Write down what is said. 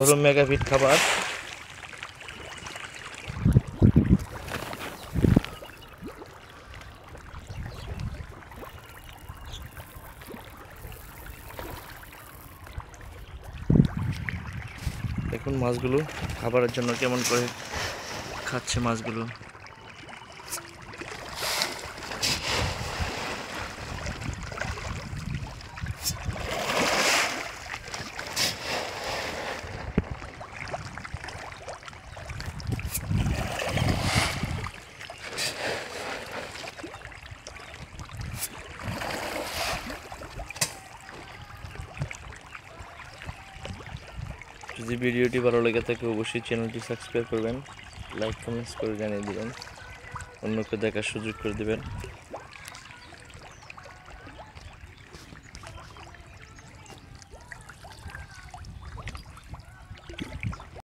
হলো মেগাফিট খাবার দেখুন মাছগুলো খাবারের জন্য কেমন করে খাচ্ছে মাছগুলো যদি ভিডিওটি ভালো লেগে থাকে অবশ্যই চ্যানেলটি সাবস্ক্রাইব করবেন লাইক কমেন্টস করে জানিয়ে দেবেন অন্যকে দেখার সুযোগ করে দেবেন